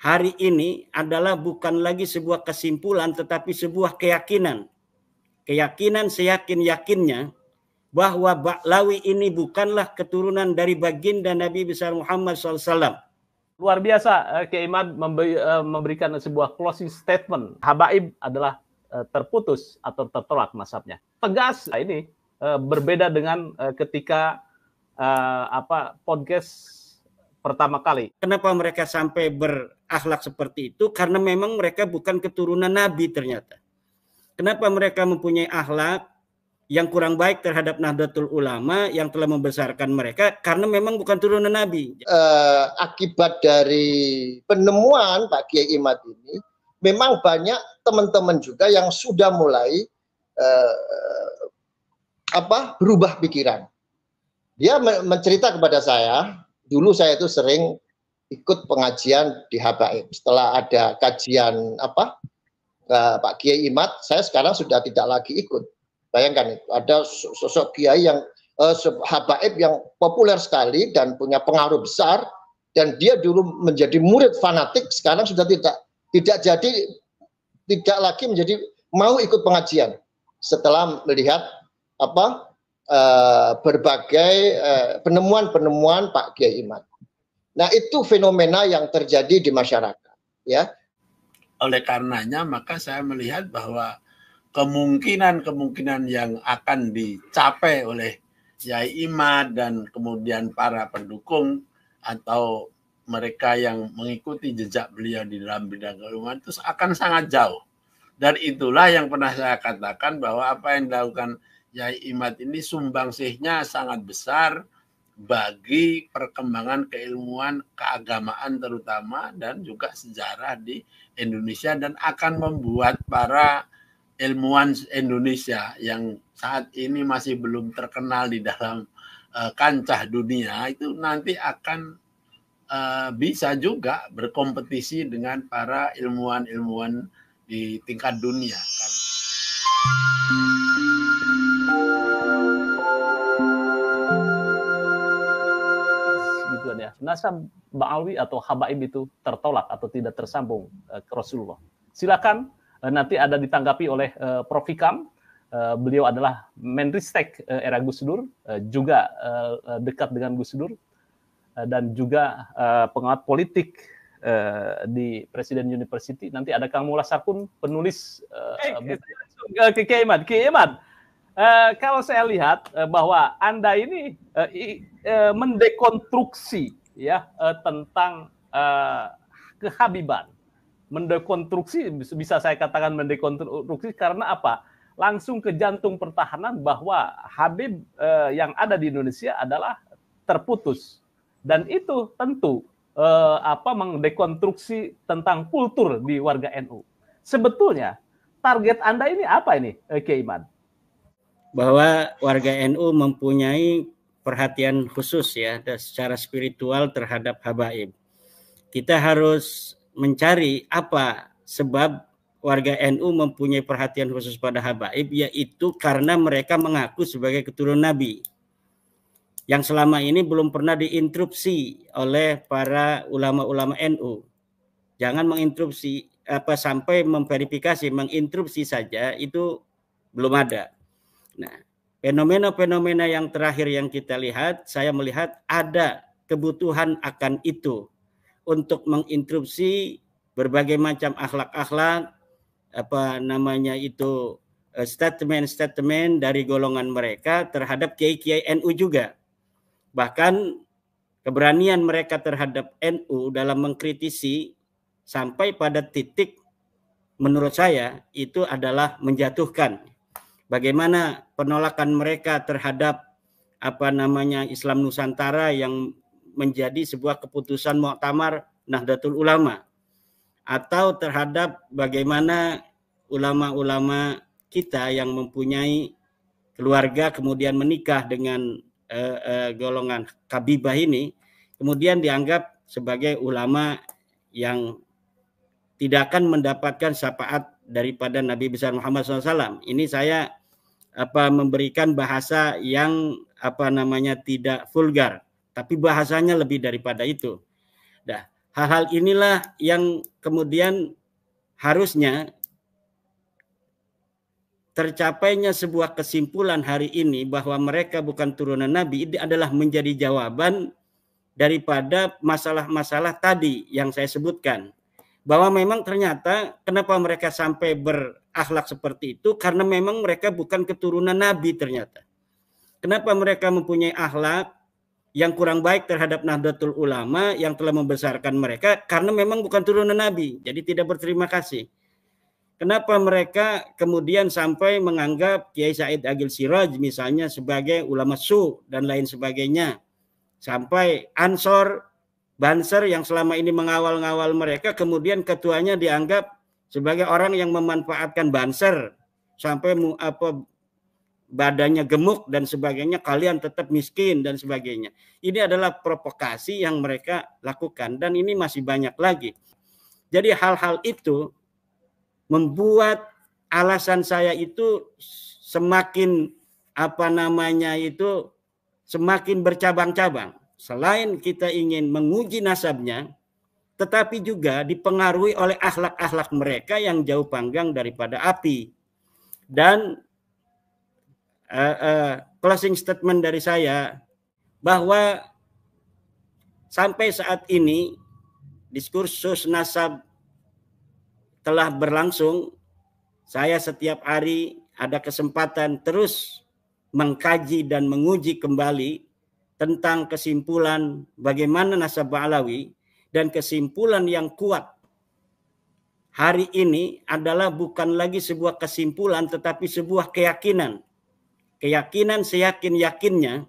hari ini adalah bukan lagi sebuah kesimpulan tetapi sebuah keyakinan. Keyakinan seyakin-yakinnya bahwa Baklawi ini bukanlah keturunan dari baginda Nabi besar Muhammad SAW. Luar biasa eh, Kiai eh, memberikan sebuah closing statement. Habaib adalah eh, terputus atau tertolak masabnya. Tegas ini berbeda dengan ketika apa podcast pertama kali. Kenapa mereka sampai berakhlak seperti itu? Karena memang mereka bukan keturunan Nabi ternyata. Kenapa mereka mempunyai akhlak yang kurang baik terhadap Nahdlatul Ulama yang telah membesarkan mereka karena memang bukan turunan Nabi. Uh, akibat dari penemuan Pak Kiai Imad ini, memang banyak teman-teman juga yang sudah mulai uh, apa berubah pikiran. Dia mencerita kepada saya dulu saya itu sering ikut pengajian di Habaib. Setelah ada kajian apa Pak Kiai Imat, saya sekarang sudah tidak lagi ikut. Bayangkan itu, ada sosok kiai yang uh, Habaib yang populer sekali dan punya pengaruh besar dan dia dulu menjadi murid fanatik, sekarang sudah tidak tidak jadi tidak lagi menjadi mau ikut pengajian setelah melihat apa uh, berbagai eh, penemuan-penemuan uh, Pak Kiai Iman. Nah, itu fenomena yang terjadi di masyarakat, ya. Oleh karenanya maka saya melihat bahwa kemungkinan-kemungkinan yang akan dicapai oleh Kiai Imam dan kemudian para pendukung atau mereka yang mengikuti jejak beliau di dalam bidang keilmuan itu akan sangat jauh. Dan itulah yang pernah saya katakan bahwa apa yang dilakukan Yai Imat ini sumbangsihnya sangat besar bagi perkembangan keilmuan keagamaan terutama dan juga sejarah di Indonesia dan akan membuat para ilmuwan Indonesia yang saat ini masih belum terkenal di dalam eh, kancah dunia itu nanti akan eh, bisa juga berkompetisi dengan para ilmuwan-ilmuwan di tingkat dunia. misalnya nasab Alwi atau Habaib itu tertolak atau tidak tersambung eh, ke Rasulullah. Silakan eh, nanti ada ditanggapi oleh eh, Prof. Hikam. Beliau adalah Menristek era Gus Dur, juga dekat dengan Gus Dur, dan juga pengamat politik di Presiden University. Nanti ada Kang Mula Sakun, penulis. Hey, Kiai Iman, Uh, kalau saya lihat uh, bahwa Anda ini uh, uh, mendekonstruksi ya uh, tentang uh, kehabiban. Mendekonstruksi bisa saya katakan mendekonstruksi karena apa? Langsung ke jantung pertahanan bahwa Habib uh, yang ada di Indonesia adalah terputus. Dan itu tentu uh, apa mendekonstruksi tentang kultur di warga NU. Sebetulnya target Anda ini apa ini, Kiai Iman? bahwa warga NU mempunyai perhatian khusus ya secara spiritual terhadap habaib. Kita harus mencari apa sebab warga NU mempunyai perhatian khusus pada habaib yaitu karena mereka mengaku sebagai keturunan nabi yang selama ini belum pernah diinterupsi oleh para ulama-ulama NU. Jangan menginterupsi apa sampai memverifikasi menginterupsi saja itu belum ada. Nah, fenomena-fenomena yang terakhir yang kita lihat, saya melihat ada kebutuhan akan itu untuk menginterupsi berbagai macam akhlak-akhlak apa namanya itu eh, statement-statement dari golongan mereka terhadap kiai-kiai NU juga. Bahkan keberanian mereka terhadap NU dalam mengkritisi sampai pada titik menurut saya itu adalah menjatuhkan bagaimana penolakan mereka terhadap apa namanya Islam Nusantara yang menjadi sebuah keputusan muktamar Nahdlatul Ulama atau terhadap bagaimana ulama-ulama kita yang mempunyai keluarga kemudian menikah dengan uh, uh, golongan kabibah ini kemudian dianggap sebagai ulama yang tidak akan mendapatkan syafaat daripada Nabi besar Muhammad SAW. Ini saya apa memberikan bahasa yang apa namanya tidak vulgar, tapi bahasanya lebih daripada itu. dah hal-hal inilah yang kemudian harusnya tercapainya sebuah kesimpulan hari ini bahwa mereka bukan turunan nabi ini adalah menjadi jawaban daripada masalah-masalah tadi yang saya sebutkan bahwa memang ternyata kenapa mereka sampai berakhlak seperti itu karena memang mereka bukan keturunan nabi ternyata. Kenapa mereka mempunyai akhlak yang kurang baik terhadap Nahdlatul Ulama yang telah membesarkan mereka karena memang bukan turunan nabi, jadi tidak berterima kasih. Kenapa mereka kemudian sampai menganggap Kiai Said Agil Siraj misalnya sebagai ulama su dan lain sebagainya. Sampai Ansor Banser yang selama ini mengawal-ngawal mereka kemudian ketuanya dianggap sebagai orang yang memanfaatkan Banser sampai apa badannya gemuk dan sebagainya kalian tetap miskin dan sebagainya. Ini adalah provokasi yang mereka lakukan dan ini masih banyak lagi. Jadi hal-hal itu membuat alasan saya itu semakin apa namanya itu semakin bercabang-cabang selain kita ingin menguji nasabnya, tetapi juga dipengaruhi oleh akhlak-akhlak mereka yang jauh panggang daripada api. Dan uh, uh, closing statement dari saya bahwa sampai saat ini diskursus nasab telah berlangsung. Saya setiap hari ada kesempatan terus mengkaji dan menguji kembali tentang kesimpulan bagaimana nasabah Alawi dan kesimpulan yang kuat hari ini adalah bukan lagi sebuah kesimpulan tetapi sebuah keyakinan. Keyakinan seyakin-yakinnya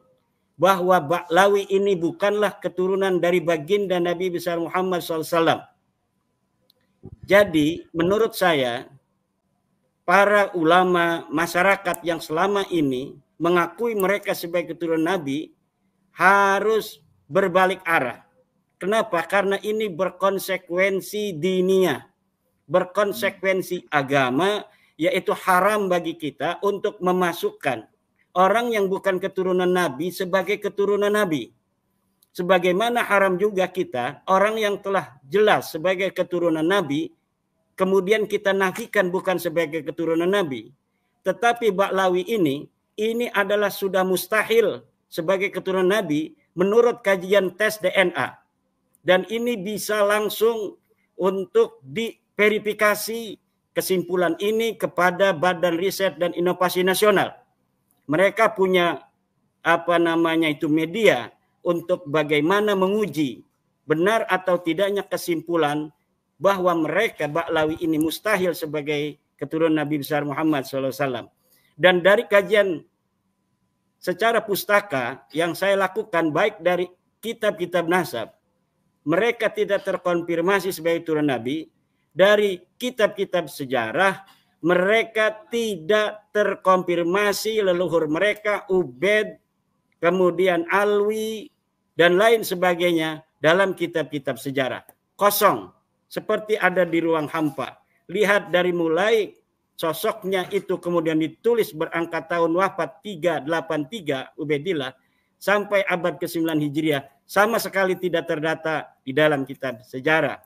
bahwa Baklawi ini bukanlah keturunan dari baginda Nabi besar Muhammad SAW. Jadi menurut saya para ulama masyarakat yang selama ini mengakui mereka sebagai keturunan Nabi harus berbalik arah. Kenapa? Karena ini berkonsekuensi dinia, berkonsekuensi agama, yaitu haram bagi kita untuk memasukkan orang yang bukan keturunan Nabi sebagai keturunan Nabi. Sebagaimana haram juga kita, orang yang telah jelas sebagai keturunan Nabi, kemudian kita nafikan bukan sebagai keturunan Nabi. Tetapi Baklawi ini, ini adalah sudah mustahil sebagai keturunan Nabi menurut kajian tes DNA. Dan ini bisa langsung untuk diverifikasi kesimpulan ini kepada Badan Riset dan Inovasi Nasional. Mereka punya apa namanya itu media untuk bagaimana menguji benar atau tidaknya kesimpulan bahwa mereka Baklawi ini mustahil sebagai keturunan Nabi besar Muhammad SAW. Dan dari kajian secara pustaka yang saya lakukan baik dari kitab-kitab nasab, mereka tidak terkonfirmasi sebagai turun Nabi. Dari kitab-kitab sejarah, mereka tidak terkonfirmasi leluhur mereka, Ubed, kemudian Alwi, dan lain sebagainya dalam kitab-kitab sejarah. Kosong, seperti ada di ruang hampa. Lihat dari mulai sosoknya itu kemudian ditulis berangkat tahun wafat 383 Ubedillah sampai abad ke-9 Hijriah sama sekali tidak terdata di dalam kitab sejarah.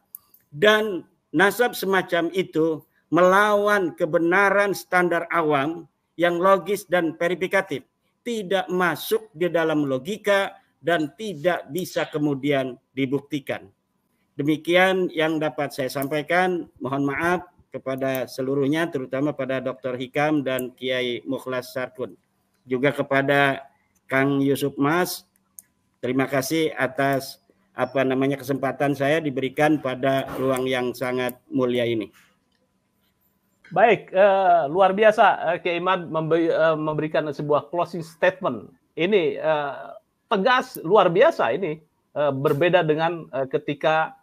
Dan nasab semacam itu melawan kebenaran standar awam yang logis dan verifikatif, tidak masuk di dalam logika dan tidak bisa kemudian dibuktikan. Demikian yang dapat saya sampaikan. Mohon maaf kepada seluruhnya terutama pada Dr. Hikam dan Kiai Mukhlas Sarkun. Juga kepada Kang Yusuf Mas, terima kasih atas apa namanya kesempatan saya diberikan pada ruang yang sangat mulia ini. Baik, eh, luar biasa eh, Kiai Imad memberi, eh, memberikan sebuah closing statement. Ini eh, tegas luar biasa ini eh, berbeda dengan eh, ketika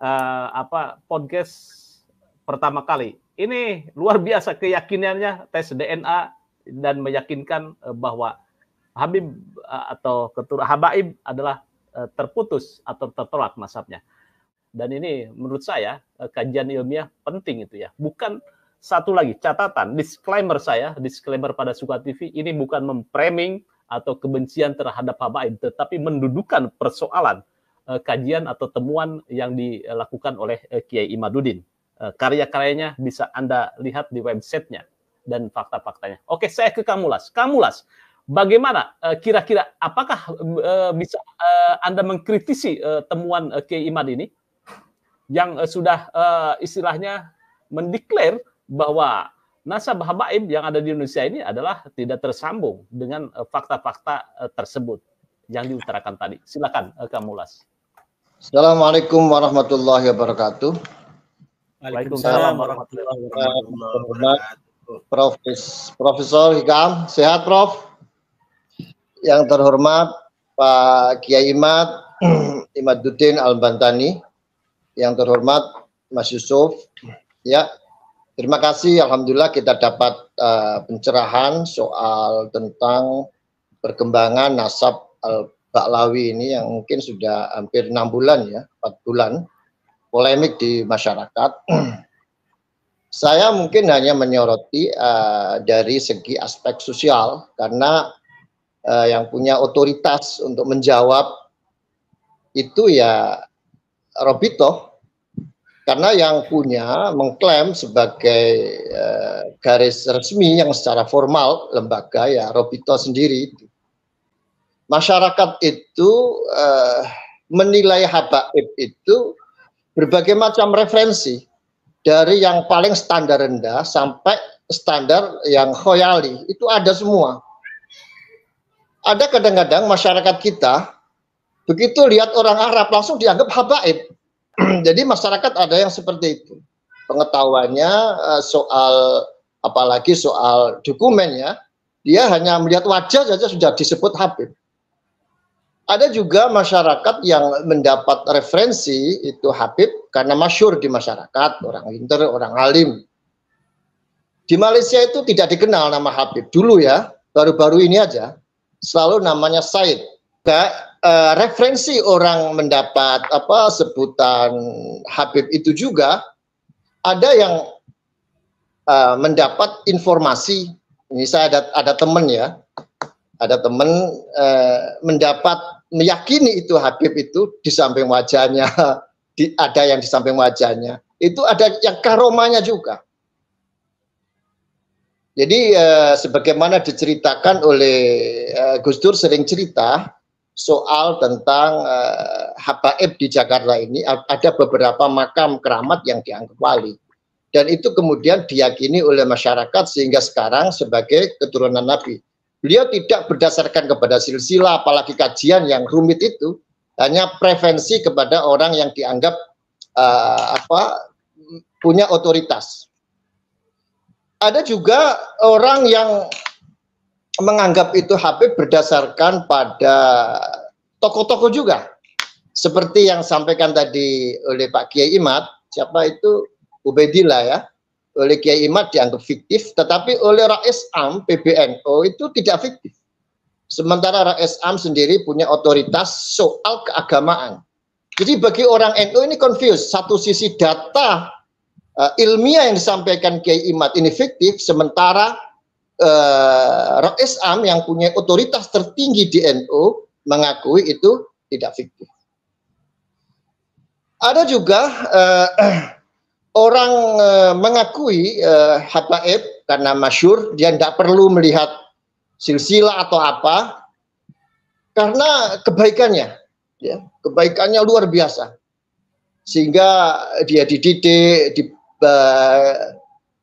eh, apa podcast pertama kali. Ini luar biasa keyakinannya tes DNA dan meyakinkan eh, bahwa Habib eh, atau ketua Habaib adalah eh, terputus atau tertolak masabnya Dan ini menurut saya kajian ilmiah penting itu ya. Bukan satu lagi catatan disclaimer saya, disclaimer pada Suka TV ini bukan mempreming atau kebencian terhadap habaib tetapi mendudukan persoalan kajian atau temuan yang dilakukan oleh Kiai Imaduddin. Eh, karya-karyanya bisa Anda lihat di websitenya dan fakta-faktanya. Oke, saya ke Kamulas. Kamulas, bagaimana eh, kira-kira apakah eh, bisa Anda mengkritisi temuan Kiai Imad ini yang sudah istilahnya mendeklar bahwa nasabah habaib yang ada di Indonesia ini adalah tidak tersambung dengan fakta-fakta tersebut yang diutarakan tadi. Silakan Kamulas. Assalamualaikum warahmatullahi wabarakatuh. Waalaikumsalam warahmatullahi wabarakatuh. Prof. Profesor Hikam, sehat Prof. Yang terhormat Pak Kiai Imad, Dudin Al-Bantani. Yang terhormat Mas Yusuf. Ya, terima kasih. Alhamdulillah kita dapat uh, pencerahan soal tentang perkembangan nasab Al-Baklawi ini yang mungkin sudah hampir enam bulan ya, empat bulan polemik di masyarakat. Saya mungkin hanya menyoroti uh, dari segi aspek sosial karena uh, yang punya otoritas untuk menjawab itu ya Robito karena yang punya mengklaim sebagai uh, garis resmi yang secara formal lembaga ya Robito sendiri itu masyarakat itu uh, menilai habaib itu berbagai macam referensi dari yang paling standar rendah sampai standar yang khoyali itu ada semua. Ada kadang-kadang masyarakat kita begitu lihat orang Arab langsung dianggap habaib. Jadi masyarakat ada yang seperti itu. Pengetahuannya eh, soal apalagi soal dokumennya dia hanya melihat wajah saja sudah disebut habib. Ada juga masyarakat yang mendapat referensi itu Habib karena masyur di masyarakat, orang inter orang alim. Di Malaysia itu tidak dikenal nama Habib dulu ya, baru-baru ini aja selalu namanya Said. Nah, e, referensi orang mendapat apa sebutan Habib itu juga ada yang e, mendapat informasi. Ini saya ada ada teman ya, ada teman eh, mendapat meyakini itu Habib itu di samping wajahnya di, ada yang di samping wajahnya itu ada yang karomanya juga jadi eh, sebagaimana diceritakan oleh eh, Gus Dur sering cerita soal tentang eh, habaib di Jakarta ini ada beberapa makam keramat yang dianggap wali dan itu kemudian diyakini oleh masyarakat sehingga sekarang sebagai keturunan Nabi Beliau tidak berdasarkan kepada silsilah apalagi kajian yang rumit itu, hanya prevensi kepada orang yang dianggap uh, apa punya otoritas. Ada juga orang yang menganggap itu Habib berdasarkan pada toko-toko juga. Seperti yang sampaikan tadi oleh Pak Kiai Imat, siapa itu Ubedillah ya oleh Kiai Imad dianggap fiktif, tetapi oleh Rais Am PBNO itu tidak fiktif. Sementara Rais Am sendiri punya otoritas soal keagamaan. Jadi bagi orang NU ini confused, satu sisi data uh, ilmiah yang disampaikan Kiai Imad ini fiktif, sementara uh, Rais Am yang punya otoritas tertinggi di NU mengakui itu tidak fiktif. Ada juga uh, orang eh, mengakui uh, habaib karena masyur dia tidak perlu melihat silsilah atau apa karena kebaikannya ya kebaikannya luar biasa sehingga dia dididik di uh,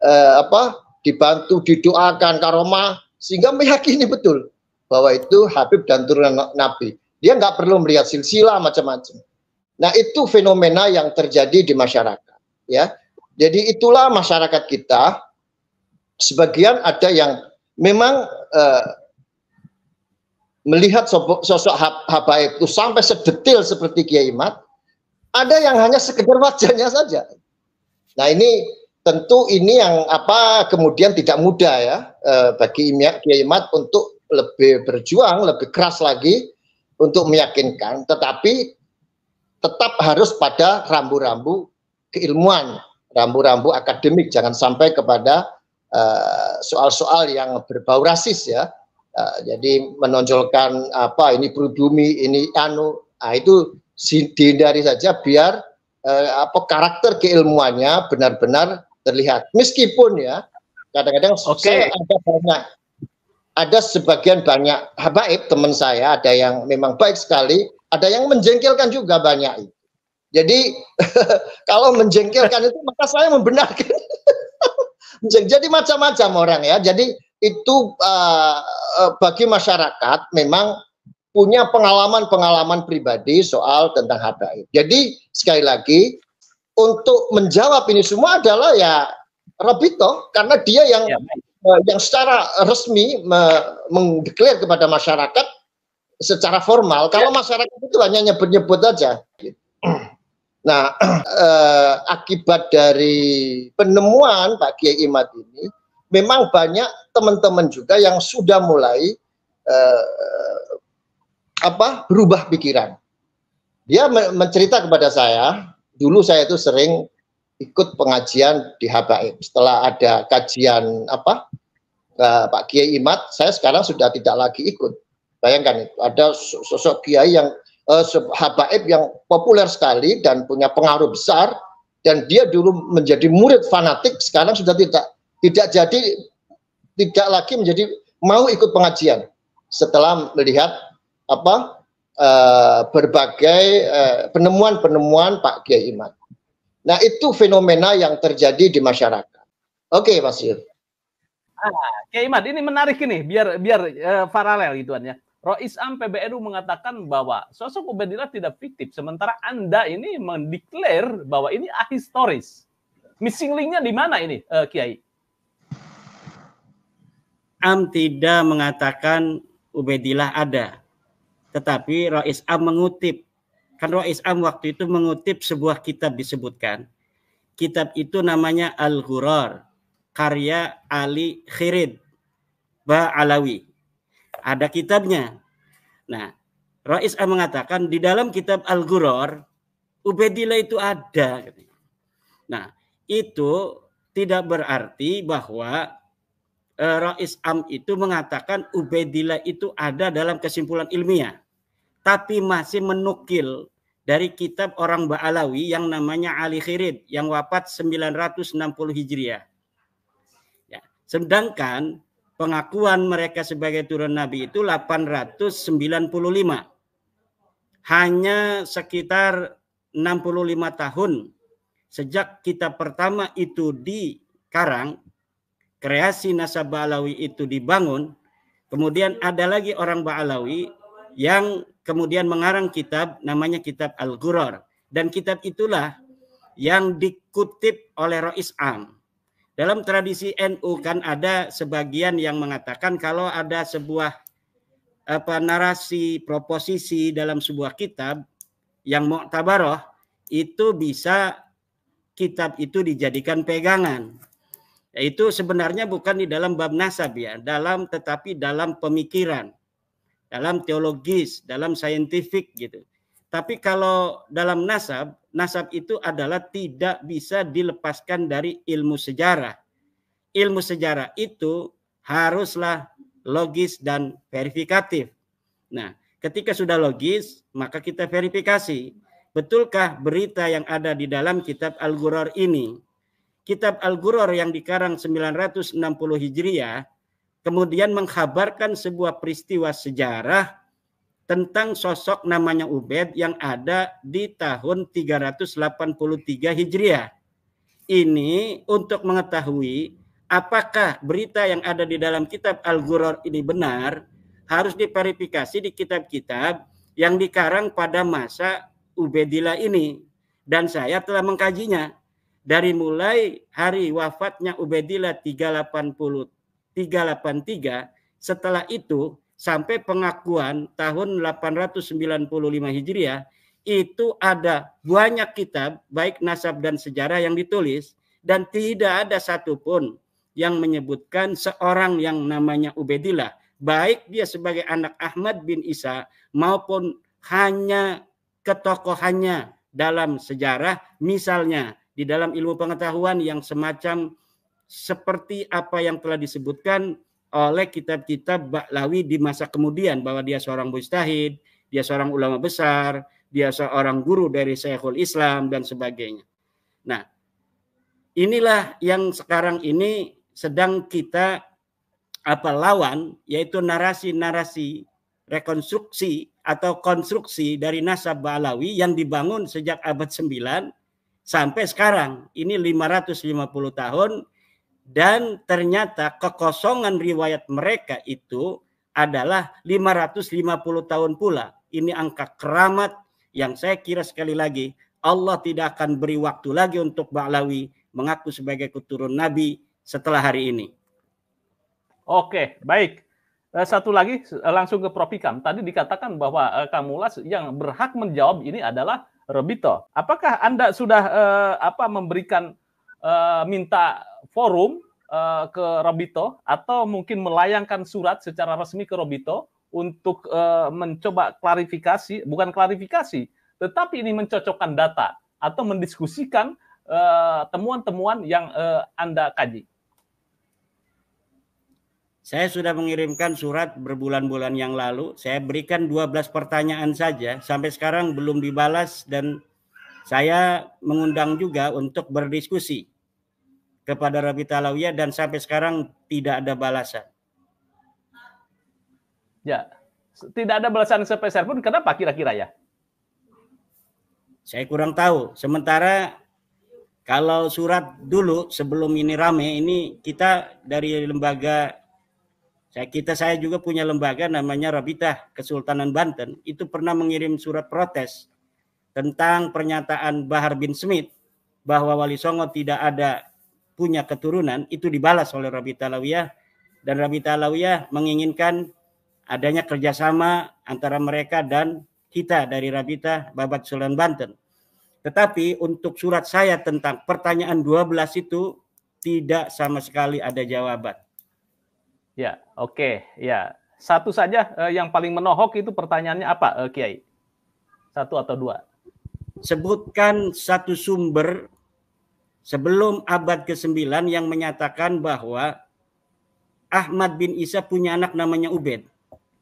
uh, apa dibantu didoakan karomah sehingga meyakini betul bahwa itu Habib dan turunan Nabi dia nggak perlu melihat silsilah macam-macam nah itu fenomena yang terjadi di masyarakat ya jadi itulah masyarakat kita. Sebagian ada yang memang eh, melihat sosok, sosok habaib itu sampai sedetil seperti Kiai Mat, ada yang hanya sekedar wajahnya saja. Nah ini tentu ini yang apa kemudian tidak mudah ya eh, bagi Kiai Mat untuk lebih berjuang, lebih keras lagi untuk meyakinkan, tetapi tetap harus pada rambu-rambu keilmuan rambu-rambu akademik, jangan sampai kepada eh, soal-soal uh, yang berbau rasis ya. Uh, jadi menonjolkan apa ini pribumi, ini anu, nah itu dihindari saja biar uh, apa karakter keilmuannya benar-benar terlihat. Meskipun ya kadang-kadang okay. ada banyak ada sebagian banyak habaib teman saya ada yang memang baik sekali, ada yang menjengkelkan juga banyak itu. Jadi kalau menjengkelkan itu maka saya membenarkan. Jadi macam-macam orang ya. Jadi itu uh, bagi masyarakat memang punya pengalaman-pengalaman pribadi soal tentang habaib. Jadi sekali lagi untuk menjawab ini semua adalah ya Robito karena dia yang ya. uh, yang secara resmi me kepada masyarakat secara formal. Ya. Kalau masyarakat itu hanya nyebut-nyebut aja. Gitu. Nah, eh, akibat dari penemuan Pak Kiai Imad ini, memang banyak teman-teman juga yang sudah mulai eh, apa berubah pikiran. Dia mencerita kepada saya, dulu saya itu sering ikut pengajian di Habaib. Setelah ada kajian apa eh, Pak Kiai Imad, saya sekarang sudah tidak lagi ikut. Bayangkan itu, ada sosok kiai yang uh, habaib yang populer sekali dan punya pengaruh besar dan dia dulu menjadi murid fanatik sekarang sudah tidak tidak jadi tidak lagi menjadi mau ikut pengajian setelah melihat apa uh, berbagai eh, penemuan-penemuan uh, Pak Kiai Iman. Nah itu fenomena yang terjadi di masyarakat. Oke okay, Mas Yud. Ah, Kiai Iman ini menarik ini biar biar uh, paralel gituan ya. Rois Am PBNU mengatakan bahwa sosok Ubaidillah tidak fiktif, sementara Anda ini mendeklar bahwa ini ahistoris. Missing linknya di mana ini, uh, Kiai? Am tidak mengatakan Ubaidillah ada, tetapi Rois Am mengutip. Kan Rois Am waktu itu mengutip sebuah kitab disebutkan. Kitab itu namanya Al-Ghurar, karya Ali Khirid, Ba Alawi ada kitabnya. Nah, Rais A mengatakan di dalam kitab Al-Ghuror Ubedillah itu ada. Nah, itu tidak berarti bahwa e, Rais Am itu mengatakan Ubedillah itu ada dalam kesimpulan ilmiah. Tapi masih menukil dari kitab orang Ba'alawi yang namanya Ali Khirid yang wafat 960 Hijriah. Ya, sedangkan pengakuan mereka sebagai turun nabi itu 895. Hanya sekitar 65 tahun sejak kita pertama itu di karang, kreasi nasab Ba'alawi itu dibangun, kemudian ada lagi orang Ba'alawi yang kemudian mengarang kitab namanya kitab al ghuror dan kitab itulah yang dikutip oleh Rois Am dalam tradisi NU kan ada sebagian yang mengatakan kalau ada sebuah apa narasi proposisi dalam sebuah kitab yang muktabaroh itu bisa kitab itu dijadikan pegangan. Itu sebenarnya bukan di dalam bab nasab ya, dalam tetapi dalam pemikiran, dalam teologis, dalam saintifik gitu. Tapi kalau dalam nasab, nasab itu adalah tidak bisa dilepaskan dari ilmu sejarah. Ilmu sejarah itu haruslah logis dan verifikatif. Nah, ketika sudah logis, maka kita verifikasi. Betulkah berita yang ada di dalam kitab al ghuror ini? Kitab al ghuror yang dikarang 960 Hijriah kemudian mengkhabarkan sebuah peristiwa sejarah tentang sosok namanya Ubed yang ada di tahun 383 Hijriah. Ini untuk mengetahui apakah berita yang ada di dalam kitab Al-Ghurur ini benar harus diverifikasi di kitab-kitab yang dikarang pada masa Ubedillah ini dan saya telah mengkajinya dari mulai hari wafatnya Ubedillah 383 setelah itu sampai pengakuan tahun 895 Hijriah itu ada banyak kitab baik nasab dan sejarah yang ditulis dan tidak ada satupun yang menyebutkan seorang yang namanya Ubedillah baik dia sebagai anak Ahmad bin Isa maupun hanya ketokohannya dalam sejarah misalnya di dalam ilmu pengetahuan yang semacam seperti apa yang telah disebutkan oleh kitab-kitab Baklawi di masa kemudian bahwa dia seorang mujtahid, dia seorang ulama besar, dia seorang guru dari Syekhul Islam dan sebagainya. Nah, inilah yang sekarang ini sedang kita apa lawan yaitu narasi-narasi rekonstruksi atau konstruksi dari nasab Ba'lawi yang dibangun sejak abad 9 sampai sekarang. Ini 550 tahun dan ternyata kekosongan riwayat mereka itu adalah 550 tahun pula. Ini angka keramat yang saya kira sekali lagi Allah tidak akan beri waktu lagi untuk Ba'lawi mengaku sebagai keturunan Nabi setelah hari ini. Oke, baik. Eh, satu lagi eh, langsung ke Prof. Ikam. Tadi dikatakan bahwa eh, Kamulas yang berhak menjawab ini adalah Robito. Apakah Anda sudah eh, apa memberikan eh, minta forum uh, ke Robito atau mungkin melayangkan surat secara resmi ke Robito untuk uh, mencoba klarifikasi, bukan klarifikasi, tetapi ini mencocokkan data atau mendiskusikan eh, temuan-temuan uh, yang uh, Anda kaji. Saya sudah mengirimkan surat berbulan-bulan yang lalu. Saya berikan 12 pertanyaan saja. Sampai sekarang belum dibalas dan saya mengundang juga untuk berdiskusi kepada Rabi Talawiyah dan sampai sekarang tidak ada balasan. Ya, tidak ada balasan sepeser pun. Kenapa kira-kira ya? Saya kurang tahu. Sementara kalau surat dulu sebelum ini rame, ini kita dari lembaga saya kita saya juga punya lembaga namanya Rabita Kesultanan Banten itu pernah mengirim surat protes tentang pernyataan Bahar bin Smith bahwa Wali Songo tidak ada punya keturunan itu dibalas oleh Rabi Talawiyah dan Rabi Talawiyah menginginkan adanya kerjasama antara mereka dan kita dari Rabita Babat Sulan Banten. Tetapi untuk surat saya tentang pertanyaan 12 itu tidak sama sekali ada jawaban. Ya, oke, okay, ya. Satu saja eh, yang paling menohok itu pertanyaannya apa, eh, Kiai? Satu atau dua? Sebutkan satu sumber sebelum abad ke-9 yang menyatakan bahwa Ahmad bin Isa punya anak namanya Ubed.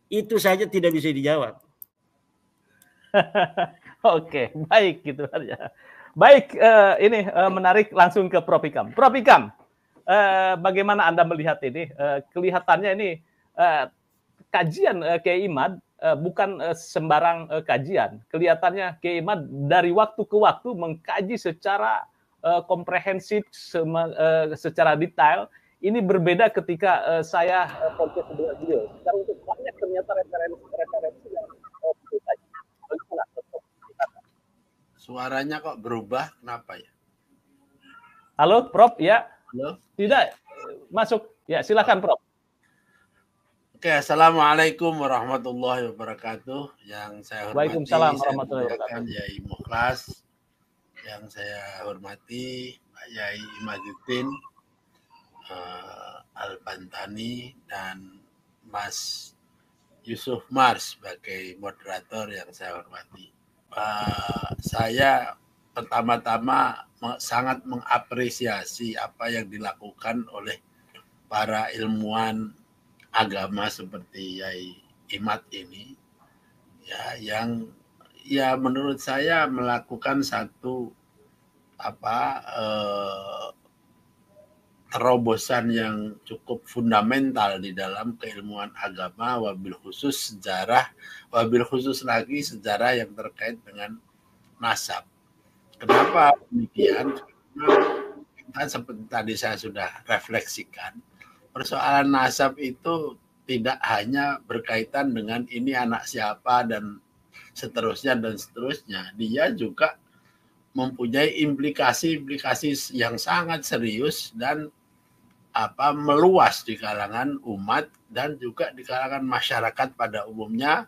Itu saja tidak bisa dijawab. Oke, baik gitu saja. Baik, uh, ini uh, menarik langsung ke Prof. Ikam. Prof. Ikam, uh, bagaimana Anda melihat ini? Uh, kelihatannya ini uh, kajian uh, Kiai Imad uh, bukan uh, sembarang uh, kajian. Kelihatannya Kiai Imad dari waktu ke waktu mengkaji secara uh, komprehensif uh, secara detail ini berbeda ketika uh, saya uh, podcast dengan beliau. Sekarang banyak ternyata referensi-referensi yang uh, Suaranya kok berubah, kenapa ya? Halo, Prof, ya? Halo? Tidak, masuk. Ya, silakan, Prof. Oke, Assalamualaikum warahmatullahi wabarakatuh. Yang saya hormati, Waalaikumsalam warahmatullahi wabarakatuh. Yai Mukhlas, yang saya hormati Pak Yai Imaduddin uh, eh, Al-Bantani dan Mas Yusuf Mars sebagai moderator yang saya hormati. Uh, saya pertama-tama sangat mengapresiasi apa yang dilakukan oleh para ilmuwan agama seperti Yai Imat ini ya yang ya menurut saya melakukan satu apa eh, terobosan yang cukup fundamental di dalam keilmuan agama wabil khusus sejarah wabil khusus lagi sejarah yang terkait dengan nasab. Kenapa demikian? Karena seperti tadi saya sudah refleksikan persoalan nasab itu tidak hanya berkaitan dengan ini anak siapa dan seterusnya dan seterusnya. Dia juga mempunyai implikasi-implikasi yang sangat serius dan apa meluas di kalangan umat dan juga di kalangan masyarakat pada umumnya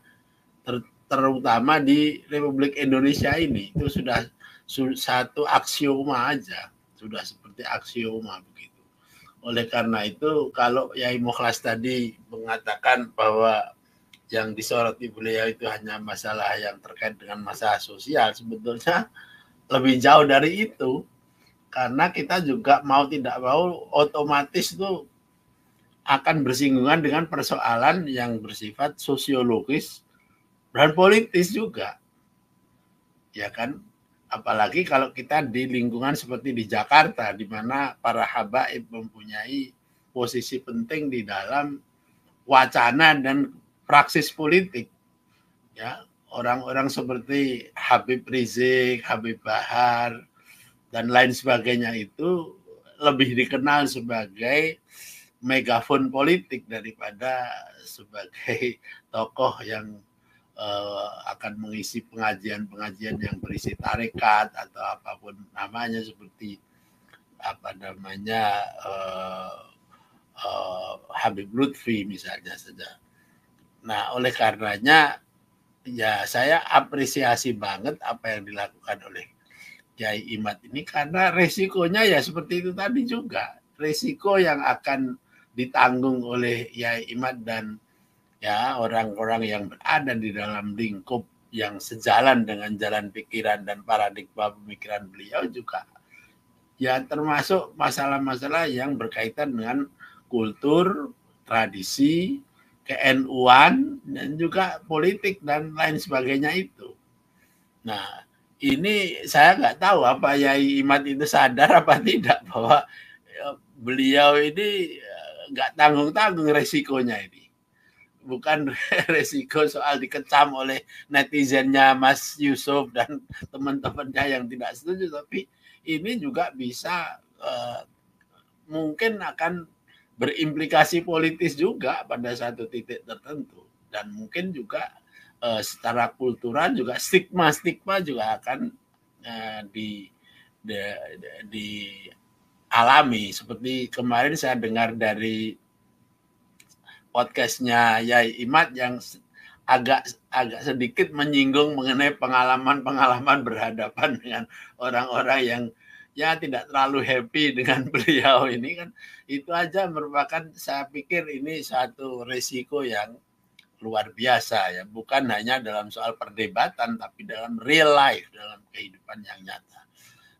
ter, terutama di Republik Indonesia ini itu sudah su, satu aksioma aja sudah seperti aksioma begitu oleh karena itu kalau Yai Mukhlas tadi mengatakan bahwa yang disoroti beliau itu hanya masalah yang terkait dengan masalah sosial sebetulnya lebih jauh dari itu karena kita juga mau tidak mau otomatis itu akan bersinggungan dengan persoalan yang bersifat sosiologis dan politis juga. Ya kan? Apalagi kalau kita di lingkungan seperti di Jakarta di mana para habaib mempunyai posisi penting di dalam wacana dan praksis politik. Ya, orang-orang seperti Habib Rizik, Habib Bahar, dan lain sebagainya itu lebih dikenal sebagai megafon politik daripada sebagai tokoh yang uh, akan mengisi pengajian-pengajian yang berisi tarekat atau apapun namanya seperti apa namanya uh, uh, Habib Lutfi misalnya saja. Nah, oleh karenanya ya saya apresiasi banget apa yang dilakukan oleh Kiai Imat ini karena resikonya ya seperti itu tadi juga resiko yang akan ditanggung oleh Kiai Imat dan ya orang-orang yang berada di dalam lingkup yang sejalan dengan jalan pikiran dan paradigma pemikiran beliau juga ya termasuk masalah-masalah yang berkaitan dengan kultur, tradisi, keNUan dan juga politik dan lain sebagainya itu. Nah, ini saya nggak tahu apa Yai Imad itu sadar apa tidak bahwa ya, beliau ini eh, nggak tanggung-tanggung resikonya ini. Bukan resiko soal dikecam oleh netizennya Mas Yusuf dan teman-temannya yang tidak setuju, tapi ini juga bisa uh, mungkin akan berimplikasi politis juga pada satu titik tertentu dan mungkin juga eh, secara kultural juga stigma stigma juga akan uh, di, di, di alami seperti kemarin saya dengar dari podcastnya Yai Imat yang agak agak sedikit menyinggung mengenai pengalaman-pengalaman berhadapan dengan orang-orang yang ya tidak terlalu happy dengan beliau ini kan itu aja merupakan saya pikir ini satu risiko yang luar biasa ya bukan hanya dalam soal perdebatan tapi dalam real life dalam kehidupan yang nyata.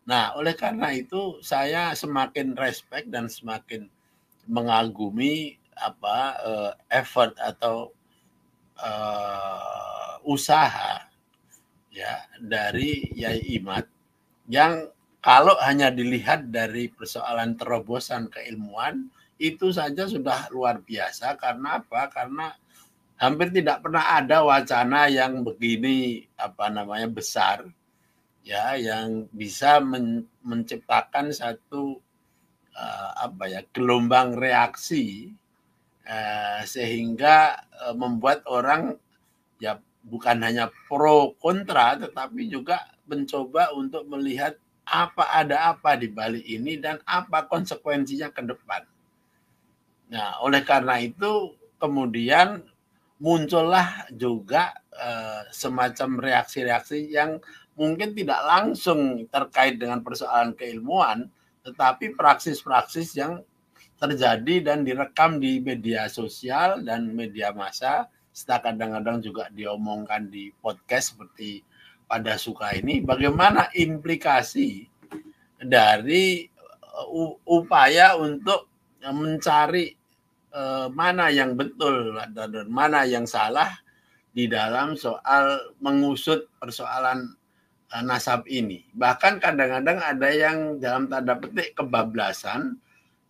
Nah, oleh karena itu saya semakin respect dan semakin mengagumi apa uh, effort atau uh, usaha ya dari Yai Imat yang kalau hanya dilihat dari persoalan terobosan keilmuan, itu saja sudah luar biasa. Karena apa? Karena hampir tidak pernah ada wacana yang begini apa namanya besar ya yang bisa men menciptakan satu uh, apa ya gelombang reaksi uh, sehingga uh, membuat orang ya bukan hanya pro kontra tetapi juga mencoba untuk melihat apa ada apa di balik ini dan apa konsekuensinya ke depan. Nah, oleh karena itu kemudian muncullah juga eh, semacam reaksi-reaksi yang mungkin tidak langsung terkait dengan persoalan keilmuan, tetapi praksis-praksis yang terjadi dan direkam di media sosial dan media massa, serta kadang-kadang juga diomongkan di podcast seperti pada suka ini bagaimana implikasi dari uh, upaya untuk mencari uh, mana yang betul dan mana yang salah di dalam soal mengusut persoalan uh, nasab ini. Bahkan kadang-kadang ada yang dalam tanda petik kebablasan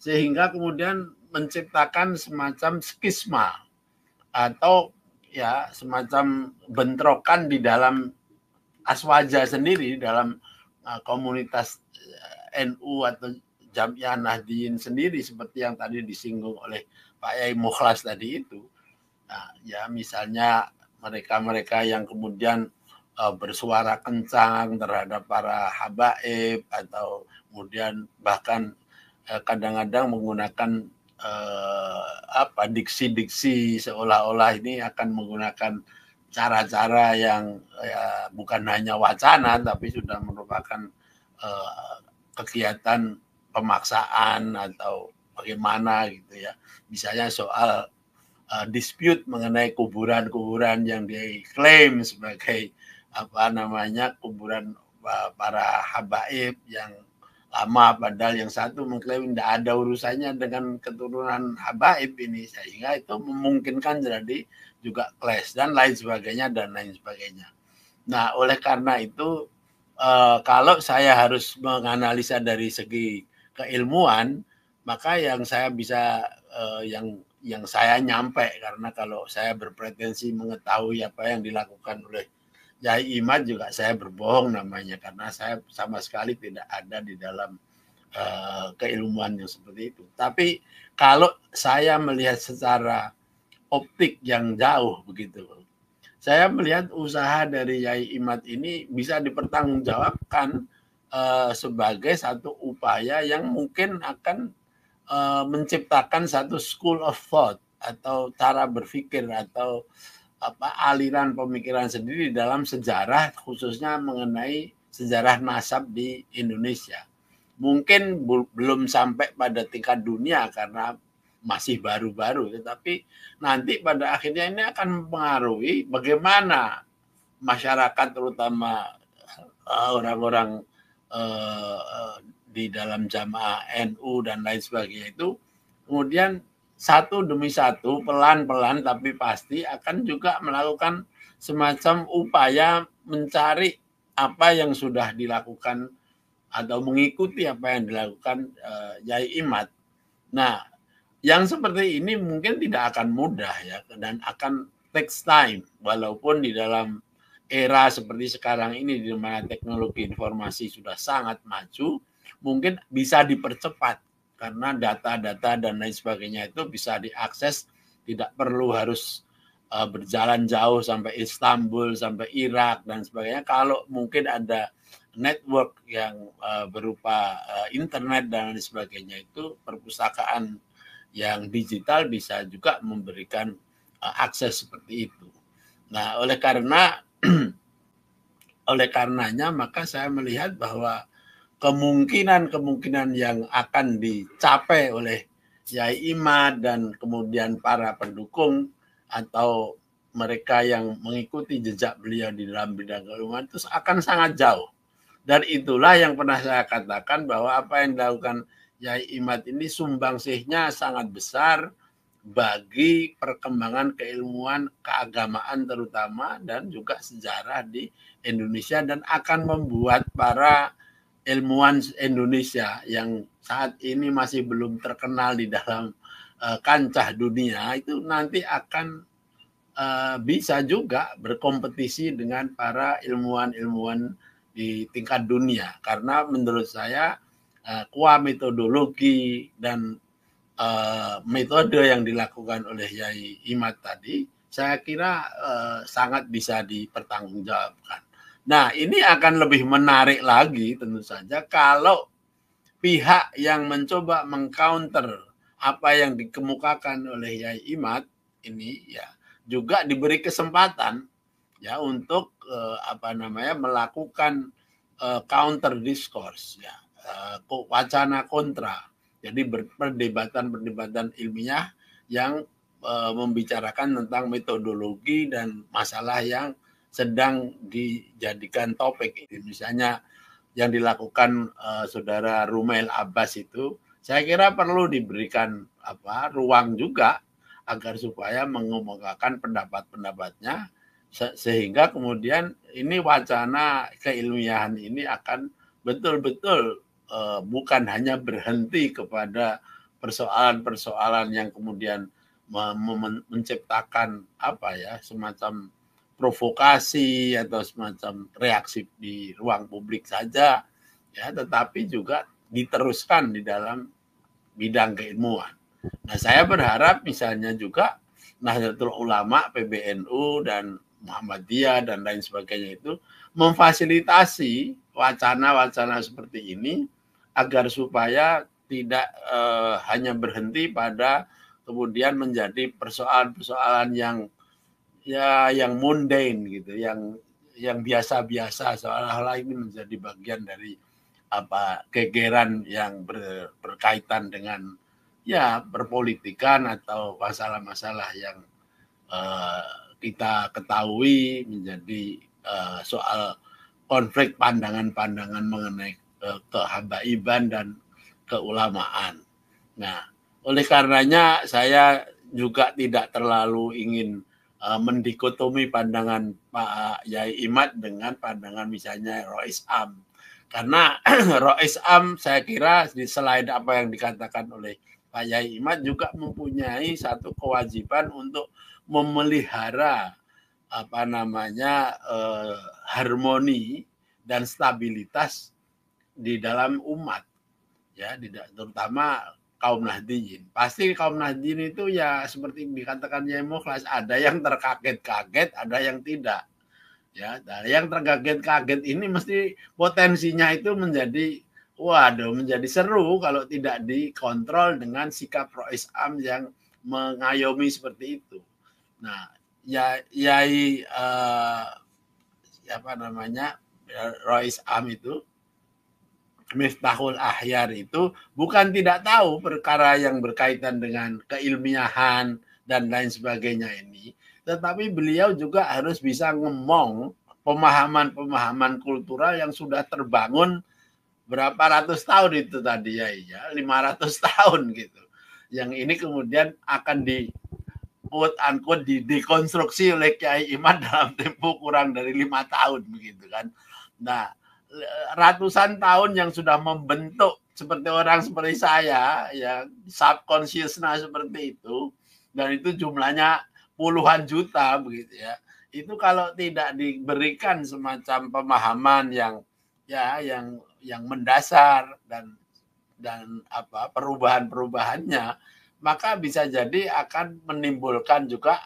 sehingga kemudian menciptakan semacam skisma atau ya semacam bentrokan di dalam aswaja sendiri dalam uh, komunitas uh, NU atau Jamiah Nahdiyin sendiri seperti yang tadi disinggung oleh Pak Yai Mukhlas tadi itu. Nah, ya misalnya mereka-mereka yang kemudian uh, bersuara kencang terhadap para habaib atau kemudian bahkan kadang-kadang menggunakan uh, apa diksi-diksi seolah-olah ini akan menggunakan cara-cara yang ya, bukan hanya wacana tapi sudah merupakan uh, kegiatan pemaksaan atau bagaimana gitu ya misalnya soal uh, dispute mengenai kuburan-kuburan yang diklaim sebagai apa namanya kuburan eh, para habaib yang lama padahal yang satu mengklaim tidak ada urusannya dengan keturunan habaib ini sehingga itu memungkinkan jadi juga clash dan lain sebagainya dan lain sebagainya. Nah, oleh karena itu eh, kalau saya harus menganalisa dari segi keilmuan, maka yang saya bisa eh, yang yang saya nyampe karena kalau saya berpretensi mengetahui apa yang dilakukan oleh Yai Iman juga saya berbohong namanya karena saya sama sekali tidak ada di dalam uh, keilmuan yang seperti itu. Tapi kalau saya melihat secara optik yang jauh begitu, saya melihat usaha dari Yai Imat ini bisa dipertanggungjawabkan uh, sebagai satu upaya yang mungkin akan uh, menciptakan satu school of thought atau cara berpikir atau apa aliran pemikiran sendiri dalam sejarah khususnya mengenai sejarah nasab di Indonesia. Mungkin belum sampai pada tingkat dunia karena masih baru-baru tetapi nanti pada akhirnya ini akan mempengaruhi bagaimana masyarakat terutama eh, orang-orang uh, uh, di dalam jamaah NU dan lain sebagainya itu kemudian satu demi satu pelan-pelan tapi pasti akan juga melakukan semacam upaya mencari apa yang sudah dilakukan atau mengikuti apa yang dilakukan uh, eh, Yai Imat. Nah, yang seperti ini mungkin tidak akan mudah ya dan akan takes time walaupun di dalam era seperti sekarang ini di mana teknologi informasi sudah sangat maju mungkin bisa dipercepat karena data-data dan lain sebagainya itu bisa diakses tidak perlu harus uh, berjalan jauh sampai Istanbul sampai Irak dan sebagainya kalau mungkin ada network yang uh, berupa uh, internet dan lain sebagainya itu perpustakaan yang digital bisa juga memberikan uh, akses seperti itu. Nah, oleh karena oleh karenanya maka saya melihat bahwa kemungkinan-kemungkinan yang akan dicapai oleh Yai Ima dan kemudian para pendukung atau mereka yang mengikuti jejak beliau di dalam bidang keilmuan itu akan sangat jauh. Dan itulah yang pernah saya katakan bahwa apa yang dilakukan Yai Imad ini sumbangsihnya sangat besar bagi perkembangan keilmuan keagamaan terutama dan juga sejarah di Indonesia dan akan membuat para ilmuwan Indonesia yang saat ini masih belum terkenal di dalam uh, kancah dunia itu nanti akan uh, bisa juga berkompetisi dengan para ilmuwan-ilmuwan di tingkat dunia karena menurut saya uh, kuah metodologi dan uh, metode yang dilakukan oleh Yai Imat tadi saya kira uh, sangat bisa dipertanggungjawabkan. Nah, ini akan lebih menarik lagi tentu saja kalau pihak yang mencoba mengcounter apa yang dikemukakan oleh Yai Imad ini ya juga diberi kesempatan ya untuk eh, apa namanya melakukan eh, counter discourse ya eh, wacana kontra. Jadi perdebatan-perdebatan ilmiah yang eh, membicarakan tentang metodologi dan masalah yang sedang dijadikan topik. Misalnya yang dilakukan uh, saudara Rumail Abbas itu, saya kira perlu diberikan apa ruang juga agar supaya mengemukakan pendapat-pendapatnya se sehingga kemudian ini wacana keilmiahan ini akan betul-betul uh, bukan hanya berhenti kepada persoalan-persoalan yang kemudian menciptakan apa ya semacam provokasi atau semacam reaksi di ruang publik saja ya tetapi juga diteruskan di dalam bidang keilmuan. Nah, saya berharap misalnya juga Nahdlatul Ulama, PBNU dan Muhammadiyah dan lain sebagainya itu memfasilitasi wacana-wacana seperti ini agar supaya tidak eh, hanya berhenti pada kemudian menjadi persoalan-persoalan yang ya yang mundane gitu, yang yang biasa-biasa seolah-olah ini menjadi bagian dari apa kegeran yang ber, berkaitan dengan ya berpolitikan atau masalah-masalah yang uh, kita ketahui menjadi uh, soal konflik pandangan-pandangan mengenai uh, kehabaiban dan keulamaan. Nah, oleh karenanya saya juga tidak terlalu ingin uh, mendikotomi pandangan Pak eh, Yai Imat dengan pandangan misalnya Rois Am. Karena Rois Am saya kira di selain apa yang dikatakan oleh Pak Yai Imat juga mempunyai satu kewajiban untuk memelihara apa namanya eh, harmoni dan stabilitas di dalam umat ya tidak terutama kaum Nahdiyin. Pasti kaum Nahdiyin itu ya seperti dikatakan Yemuklas, ada yang terkaget-kaget, ada yang tidak. Ya, nah, yang terkaget-kaget ini mesti potensinya itu menjadi waduh menjadi seru kalau tidak dikontrol dengan sikap pro Islam yang mengayomi seperti itu. Nah, ya Yai uh, apa namanya? Rois Am itu Miftahul Ahyar itu bukan tidak tahu perkara yang berkaitan dengan keilmiahan dan lain sebagainya ini, tetapi beliau juga harus bisa ngomong pemahaman-pemahaman kultural yang sudah terbangun berapa ratus tahun itu tadi ya, ya 500 tahun gitu. Yang ini kemudian akan di quote unquote di dekonstruksi oleh Kiai Iman dalam tempo kurang dari lima tahun begitu kan. Nah, ratusan tahun yang sudah membentuk seperti orang seperti saya ya subconsciousnya seperti itu dan itu jumlahnya puluhan juta begitu ya itu kalau tidak diberikan semacam pemahaman yang ya yang yang mendasar dan dan apa perubahan-perubahannya maka bisa jadi akan menimbulkan juga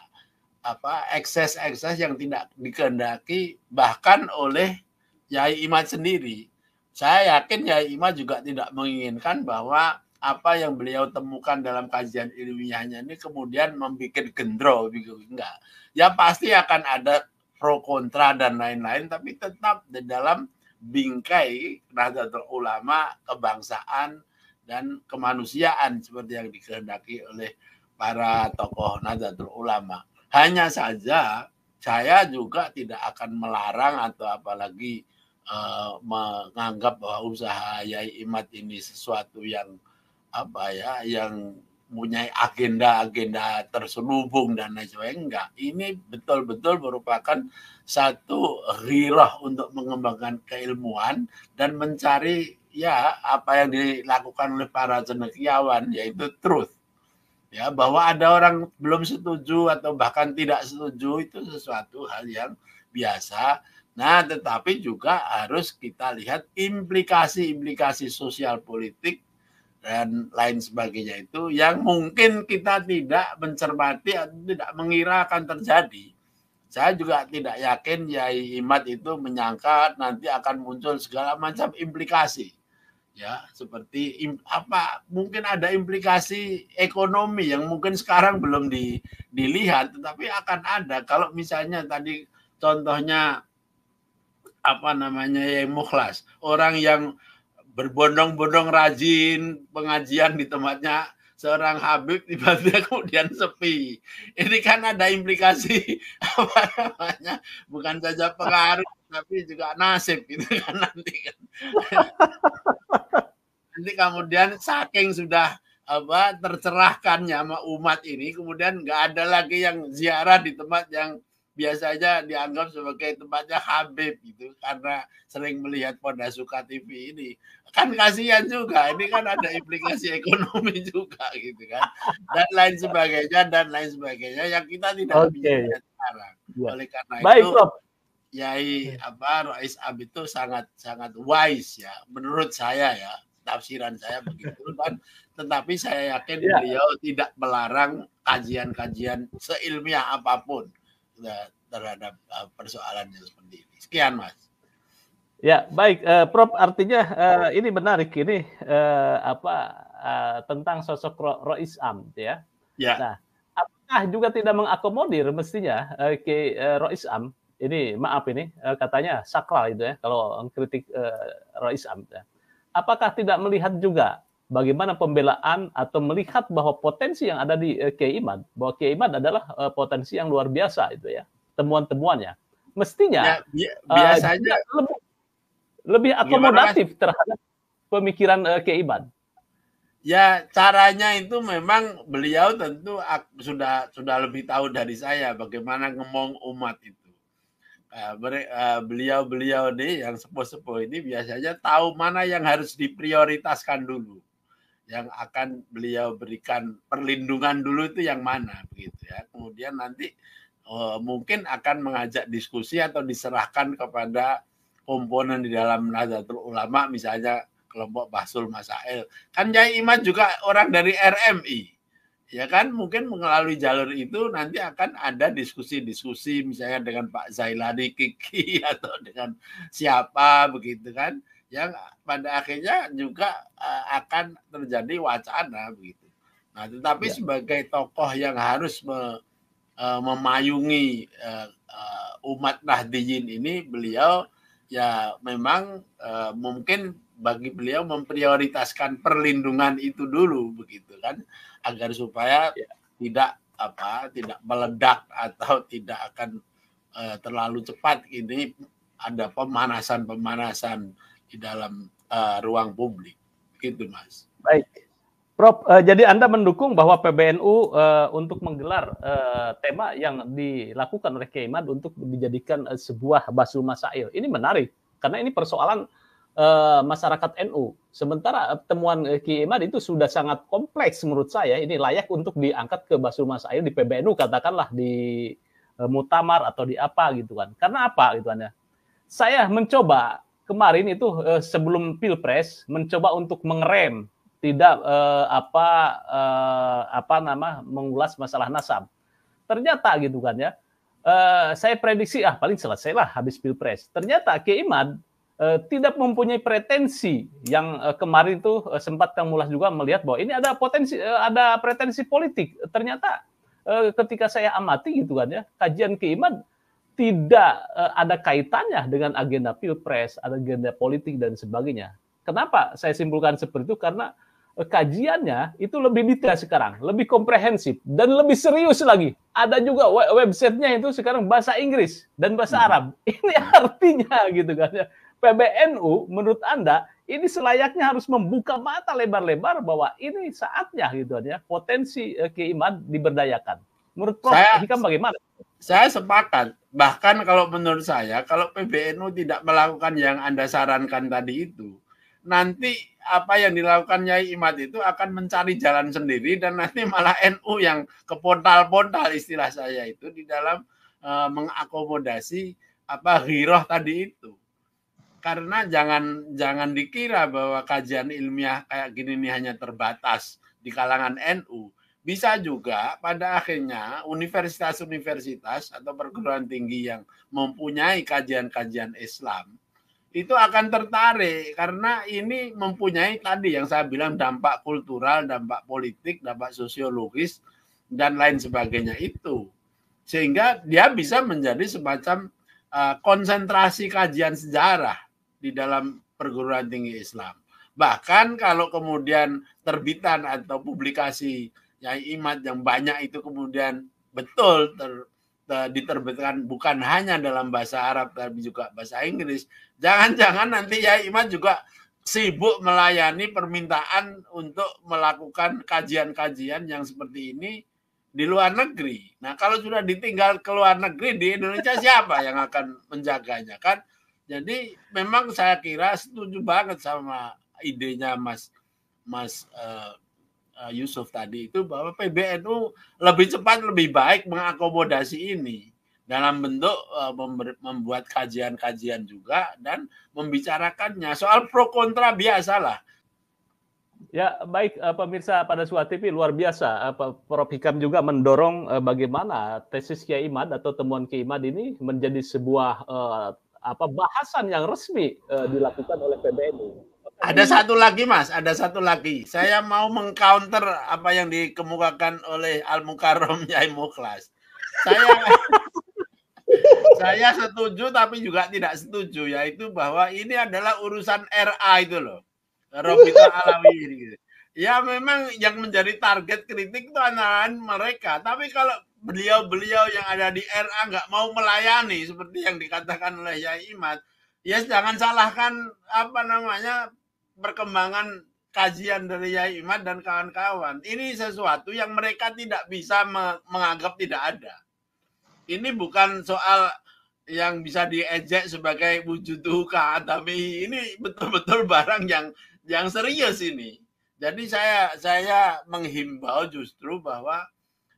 apa ekses-ekses yang tidak dikehendaki bahkan oleh Yai Ima sendiri, saya yakin Yai Ima juga tidak menginginkan bahwa apa yang beliau temukan dalam kajian ilmiahnya ini kemudian membuat gendro enggak ya pasti akan ada pro kontra dan lain-lain tapi tetap di dalam bingkai nahdlatul ulama kebangsaan dan kemanusiaan seperti yang dikehendaki oleh para tokoh nahdlatul ulama hanya saja saya juga tidak akan melarang atau apalagi Eh, menganggap bahwa usaha Yai Imat ini sesuatu yang apa ya yang punya agenda-agenda terselubung dan lain sebagainya enggak. Ini betul-betul merupakan satu rilah untuk mengembangkan keilmuan dan mencari ya apa yang dilakukan oleh para cendekiawan yaitu truth. Ya, bahwa ada orang belum setuju atau bahkan tidak setuju itu sesuatu hal yang biasa Nah, tetapi juga harus kita lihat implikasi-implikasi sosial politik dan lain sebagainya itu yang mungkin kita tidak mencermati atau tidak mengira akan terjadi. Saya juga tidak yakin Yai Imad itu menyangka nanti akan muncul segala macam implikasi. Ya, seperti apa mungkin ada implikasi ekonomi yang mungkin sekarang belum di, dilihat tetapi akan ada kalau misalnya tadi contohnya apa namanya yang mukhlas, orang yang berbondong-bondong rajin pengajian di tempatnya seorang Habib tiba-tiba kemudian sepi. Ini kan ada implikasi apa namanya bukan saja pengaruh tapi juga nasib gitu kan nanti kan. nanti kemudian saking sudah apa tercerahkannya sama umat ini kemudian nggak ada lagi yang ziarah di tempat yang biasanya dianggap sebagai tempatnya Habib gitu karena sering melihat Ponda Suka TV ini kan kasihan juga ini kan ada implikasi ekonomi juga gitu kan dan lain sebagainya dan lain sebagainya yang kita tidak okay. lihat sekarang ya. oleh karena Baik, itu Rob. Yai apa Rais Ab itu sangat sangat wise ya menurut saya ya tafsiran saya begitu dan tetapi saya yakin ya. beliau tidak melarang kajian-kajian seilmiah apapun terhadap eh, persoalan yang seperti ini. Sekian, Mas. Ya, baik, uh, Prof. Artinya uh, ini menarik ini uh, apa uh, tentang sosok Ro Rois Am, ya. Ya. Nah, apakah juga tidak mengakomodir mestinya uh, ke uh, Rois Am? Ini maaf ini uh, katanya sakral itu ya kalau mengkritik uh, Rois Am. Ya. Apakah tidak melihat juga bagaimana pembelaan atau melihat bahwa potensi yang ada di uh, Kiai Imad, bahwa Kiai Imad adalah uh, potensi yang luar biasa itu ya, temuan-temuannya. Mestinya ya, eh, biasanya uh, lebih, lebih akomodatif gimana? terhadap pemikiran uh, Kiai Imad. Ya caranya itu memang beliau tentu sudah sudah lebih tahu dari saya bagaimana ngomong umat itu. Beliau-beliau uh, nih yang sepuh-sepuh ini biasanya tahu mana yang harus diprioritaskan dulu yang akan beliau berikan perlindungan dulu itu yang mana begitu ya. Kemudian nanti uh, mungkin akan mengajak diskusi atau diserahkan kepada komponen di dalam Nahdlatul Ulama misalnya kelompok Basul Masail. Kan Jai Iman juga orang dari RMI. Ya kan mungkin melalui jalur itu nanti akan ada diskusi-diskusi misalnya dengan Pak Zailani Kiki atau dengan siapa begitu kan yang pada akhirnya juga eh, akan terjadi wacana begitu. Nah, tetapi ya. sebagai tokoh yang harus me, uh, memayungi uh, uh, umat Nahdiyin ini, beliau ya memang uh, mungkin bagi beliau memprioritaskan perlindungan itu dulu begitu kan agar supaya ya. tidak apa tidak meledak atau tidak akan uh, terlalu cepat ini ada pemanasan-pemanasan di dalam uh, ruang publik. Gitu, Mas. Baik. Prof, uh, jadi Anda mendukung bahwa PBNU uh, eh, untuk menggelar uh, tema yang dilakukan oleh Keiman untuk dijadikan uh, sebuah basul masail. Ini menarik karena ini persoalan uh, masyarakat NU. Sementara temuan uh, Keiman itu sudah sangat kompleks menurut saya. Ini layak untuk diangkat ke basul masail di PBNU katakanlah di mutamar atau di apa gitu kan. Karena apa gitu kan ya. Saya mencoba kemarin itu eh, sebelum pilpres mencoba untuk mengerem tidak eh, apa eh, apa nama mengulas masalah nasab ternyata gitu kan ya eh, saya prediksi ah paling selesai lah habis pilpres ternyata keimad Imad eh, tidak mempunyai pretensi yang eh, kemarin itu eh, sempat Kang Mulas juga melihat bahwa ini ada potensi eh, ada pretensi politik ternyata eh, ketika saya amati gitu kan ya kajian keimad tidak eh, ada kaitannya dengan agenda pilpres, agenda politik dan sebagainya. Kenapa saya simpulkan seperti itu? Karena eh, kajiannya itu lebih detail sekarang, lebih komprehensif dan lebih serius lagi. Ada juga websitenya itu sekarang bahasa Inggris dan bahasa hmm. Arab. Ini artinya gitu kan ya. PBNU menurut Anda ini selayaknya harus membuka mata lebar-lebar bahwa ini saatnya gitu kan ya potensi eh, keiman diberdayakan. Menurut Prof saya, bagaimana? Saya sepakat Bahkan kalau menurut saya, kalau PBNU tidak melakukan yang Anda sarankan tadi itu, nanti apa yang dilakukan Nyai Imat itu akan mencari jalan sendiri dan nanti malah NU yang kepontal-pontal istilah saya itu di dalam uh, mengakomodasi apa hiroh tadi itu. Karena jangan jangan dikira bahwa kajian ilmiah kayak gini ini hanya terbatas di kalangan NU bisa juga pada akhirnya universitas-universitas atau perguruan tinggi yang mempunyai kajian-kajian Islam itu akan tertarik karena ini mempunyai tadi yang saya bilang dampak kultural, dampak politik, dampak sosiologis dan lain sebagainya itu. Sehingga dia bisa menjadi semacam eh, konsentrasi kajian sejarah di dalam perguruan tinggi Islam. Bahkan kalau kemudian terbitan atau publikasi Yai Imad yang banyak itu kemudian betul ter, ter, diterbitkan bukan hanya dalam bahasa Arab tapi juga bahasa Inggris. Jangan-jangan nanti Yai Imad juga sibuk melayani permintaan untuk melakukan kajian-kajian yang seperti ini di luar negeri. Nah, kalau sudah ditinggal ke luar negeri di Indonesia siapa yang akan menjaganya kan? Jadi memang saya kira setuju banget sama idenya Mas Mas uh, Eh, Yusuf tadi itu bahwa PBNU lebih cepat lebih baik mengakomodasi ini dalam bentuk eh, membuat kajian-kajian juga dan membicarakannya soal pro kontra biasalah. Ya baik eh, pemirsa pada suatu TV luar biasa Prof Hikam juga mendorong bagaimana tesis Kiai Imad atau temuan Kiai Imad ini menjadi sebuah apa bahasan yang resmi dilakukan oleh PBNU ada iya. satu lagi Mas, ada satu lagi. Saya mau mengcounter apa yang dikemukakan oleh Al Mukarrom Yai Muklas. Saya saya setuju tapi juga tidak setuju yaitu bahwa ini adalah urusan RA itu loh. Robita Alawi gitu. Ya memang yang menjadi target kritik itu anak anak mereka. Tapi kalau beliau-beliau yang ada di RA nggak mau melayani seperti yang dikatakan oleh Yai Imad, ya jangan salahkan apa namanya perkembangan kajian dari Yai Imad dan kawan-kawan. Ini sesuatu yang mereka tidak bisa menganggap tidak ada. Ini bukan soal yang bisa diejek sebagai wujud duka, tapi ini betul-betul barang yang yang serius ini. Jadi saya saya menghimbau justru bahwa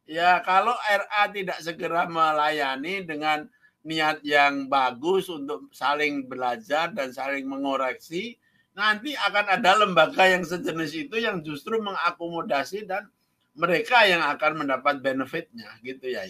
ya kalau RA tidak segera melayani dengan niat yang bagus untuk saling belajar dan saling mengoreksi, nanti akan ada lembaga yang sejenis itu yang justru mengakomodasi dan mereka yang akan mendapat benefitnya gitu ya.